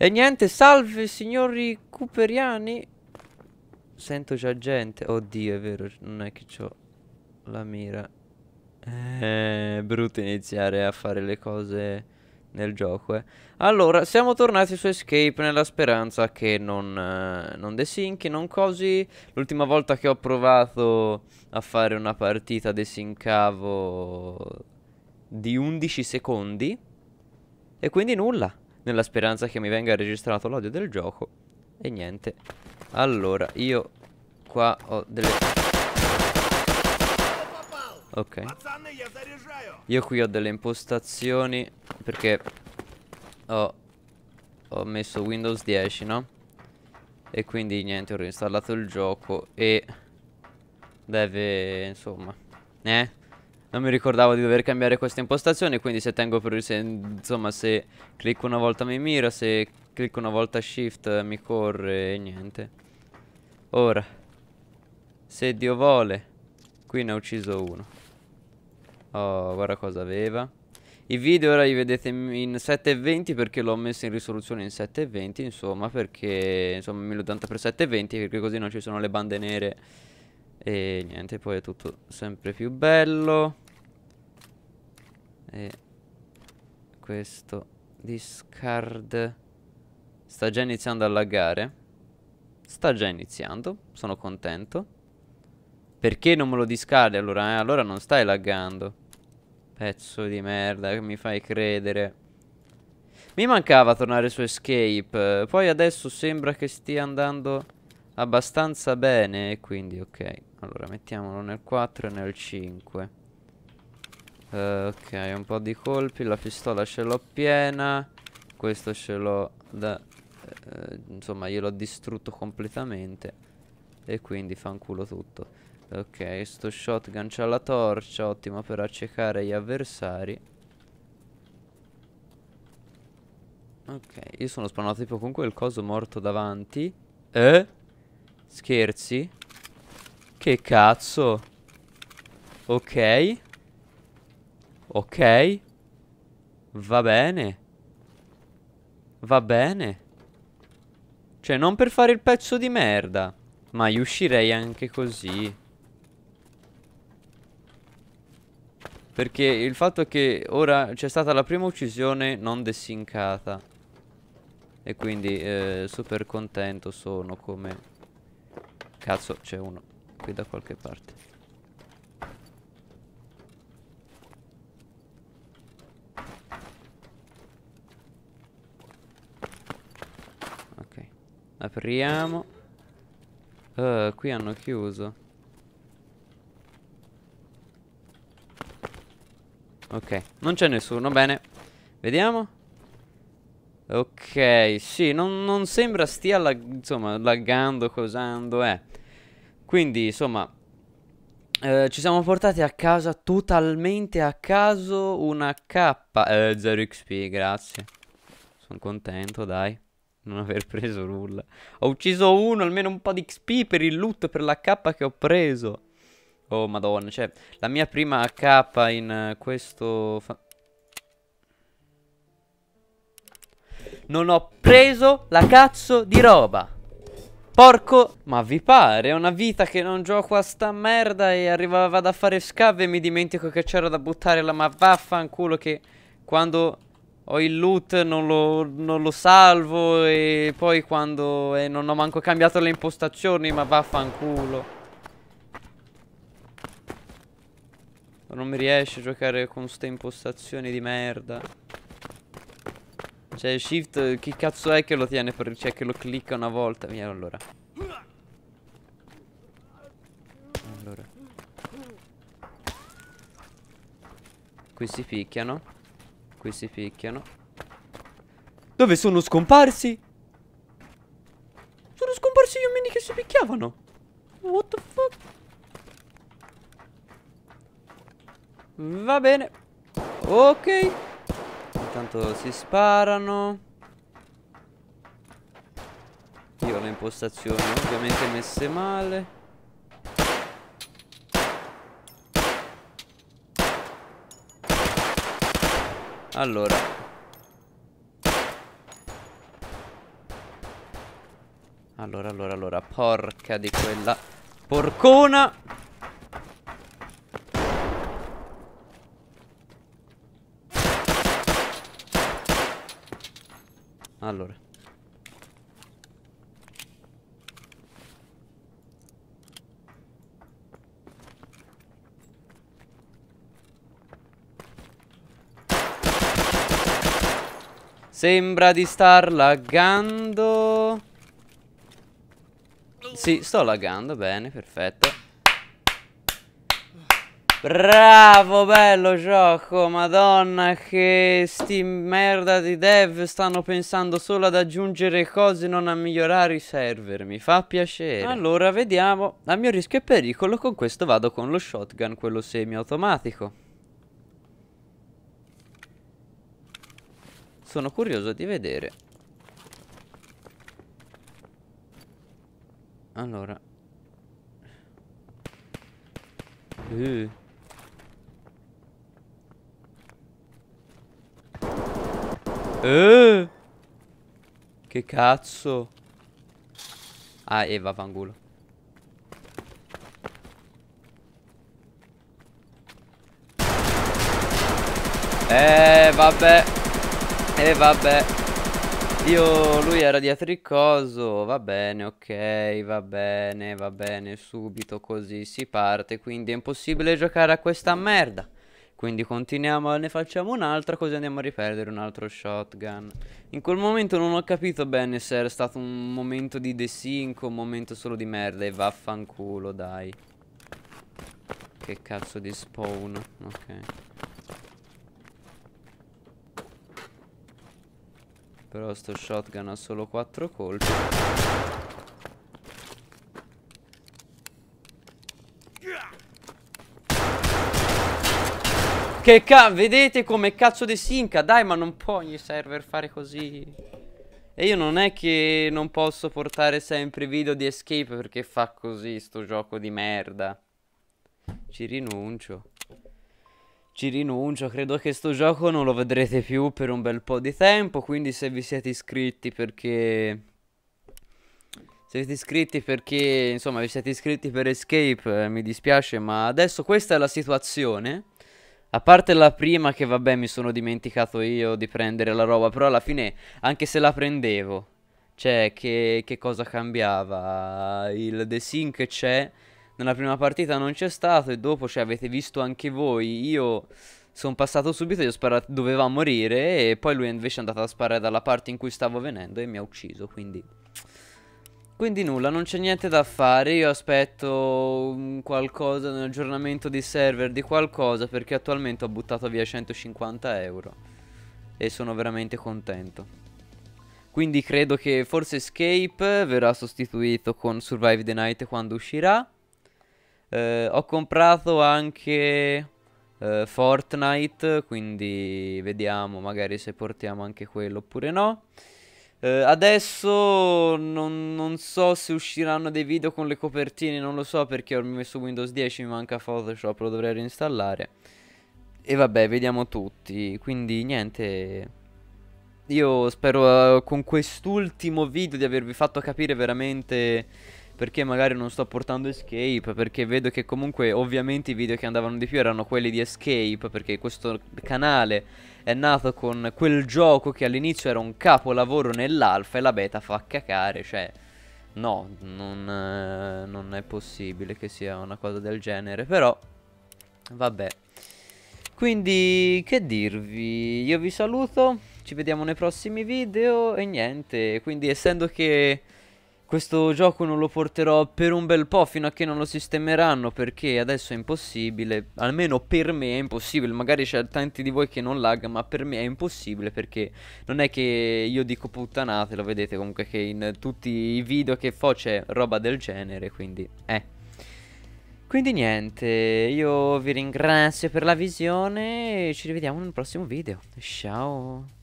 E niente, salve signori Cooperiani. Sento già gente. Oddio, è vero, non è che ho la mira. è eh, brutto iniziare a fare le cose nel gioco, eh. Allora, siamo tornati su Escape nella speranza che non, eh, non desinchi, non così. L'ultima volta che ho provato a fare una partita desincavo di 11 secondi. E quindi nulla. Nella speranza che mi venga registrato l'odio del gioco E niente Allora, io qua ho delle... Ok Io qui ho delle impostazioni Perché ho, ho messo Windows 10, no? E quindi niente, ho reinstallato il gioco E deve, insomma Eh? non mi ricordavo di dover cambiare queste impostazioni quindi se tengo per se, insomma se clicco una volta mi mira se clicco una volta shift mi corre e niente ora se Dio vuole qui ne ho ucciso uno oh guarda cosa aveva i video ora li vedete in 720 perché l'ho messo in risoluzione in 720 insomma perché insomma 1080x720 perché così non ci sono le bande nere e niente, poi è tutto sempre più bello. E questo discard sta già iniziando a laggare. Sta già iniziando, sono contento. Perché non me lo discardi allora? Eh, allora non stai laggando. Pezzo di merda che mi fai credere. Mi mancava tornare su Escape. Poi adesso sembra che stia andando abbastanza bene quindi ok allora mettiamolo nel 4 e nel 5 uh, eh, ok un po' di colpi la pistola ce l'ho piena questo ce l'ho da eh, insomma gliel'ho distrutto completamente e quindi fanculo tutto ok sto shotgun c'ha la torcia ottimo per accecare gli avversari ok io sono spawnato tipo con quel coso morto davanti eh Scherzi? Che cazzo? Ok. Ok. Va bene. Va bene. Cioè, non per fare il pezzo di merda. Ma io uscirei anche così. Perché il fatto è che ora c'è stata la prima uccisione non dessincata. E quindi eh, super contento sono come Cazzo, c'è uno qui da qualche parte. Ok. Apriamo. Uh, qui hanno chiuso. Ok, non c'è nessuno, bene. Vediamo. Ok, sì, non, non sembra stia lag insomma, laggando, cosando, eh. Quindi, insomma, eh, ci siamo portati a casa totalmente a caso una K. Eh, 0xp, grazie. Sono contento, dai. Non aver preso nulla. Ho ucciso uno, almeno un po' di XP per il loot, per la K che ho preso. Oh, madonna, cioè, la mia prima K in questo... Non ho preso la cazzo di roba. Porco, ma vi pare? È una vita che non gioco a sta merda e arrivavo vado a fare scave e mi dimentico che c'era da buttare la ma vaffanculo che quando ho il loot non lo, non lo salvo e poi quando eh, non ho manco cambiato le impostazioni ma vaffanculo. Non mi riesce a giocare con ste impostazioni di merda. Cioè shift chi cazzo è che lo tiene per, Cioè che lo clicca una volta Via allora Allora Qui si picchiano Qui si picchiano Dove sono scomparsi? Sono scomparsi gli uomini che si picchiavano What the fuck? Va bene Ok Intanto si sparano Io ho le impostazioni ovviamente messe male Allora Allora, allora, allora Porca di quella porcona Allora Sembra di star laggando Sì, sto laggando, bene, perfetto Bravo, bello gioco, madonna che sti merda di dev stanno pensando solo ad aggiungere cose non a migliorare i server, mi fa piacere Allora vediamo, a mio rischio e pericolo con questo vado con lo shotgun, quello semi-automatico Sono curioso di vedere Allora uh. Eh, che cazzo. Ah, e va Eh, vabbè. Eh, vabbè. Io, lui era di il va bene, ok, va bene, va bene, subito così si parte, quindi è impossibile giocare a questa merda. Quindi continuiamo, ne facciamo un'altra così andiamo a riperdere un altro shotgun. In quel momento non ho capito bene se era stato un momento di desync o un momento solo di merda e vaffanculo dai. Che cazzo di spawn, ok. Però sto shotgun ha solo 4 colpi. che cazzo, vedete come cazzo di sinca, Dai, ma non può ogni server fare così. E io non è che non posso portare sempre video di escape perché fa così sto gioco di merda. Ci rinuncio. Ci rinuncio, credo che sto gioco non lo vedrete più per un bel po' di tempo, quindi se vi siete iscritti perché... Se siete iscritti perché, insomma, vi siete iscritti per Escape, eh, mi dispiace, ma adesso questa è la situazione. A parte la prima che vabbè mi sono dimenticato io di prendere la roba, però alla fine anche se la prendevo, cioè che, che cosa cambiava? Il desync c'è, nella prima partita non c'è stato e dopo cioè, avete visto anche voi, io sono passato subito, io sparato, doveva morire e poi lui invece è andato a sparare dalla parte in cui stavo venendo e mi ha ucciso, quindi... Quindi nulla, non c'è niente da fare, io aspetto mm, qualcosa, un aggiornamento di server di qualcosa perché attualmente ho buttato via 150 euro e sono veramente contento. Quindi credo che forse Escape verrà sostituito con Survive the Night quando uscirà. Eh, ho comprato anche eh, Fortnite, quindi vediamo magari se portiamo anche quello oppure no. Eh, adesso non, non, so se usciranno dei video con le copertine, non lo so perché ho messo Windows 10, mi manca Photoshop, lo dovrei reinstallare. E vabbè, vediamo tutti. Quindi niente. Io spero uh, con quest'ultimo video di avervi fatto capire veramente perché magari non sto portando Escape, perché vedo che comunque ovviamente i video che andavano di più erano quelli di Escape, perché questo canale è nato con quel gioco che all'inizio era un capolavoro nell'alfa e la beta fa cacare, cioè no, non, eh, non è possibile che sia una cosa del genere, però vabbè. Quindi che dirvi, io vi saluto, ci vediamo nei prossimi video e niente, quindi essendo che questo gioco non lo porterò per un bel po' fino a che non lo sistemeranno perché adesso è impossibile, almeno per me è impossibile, magari c'è tanti di voi che non lag, ma per me è impossibile perché non è che io dico puttanate, lo vedete comunque che in tutti i video che fo c'è roba del genere, quindi eh. Quindi niente, io vi ringrazio per la visione e ci rivediamo nel prossimo video. Ciao!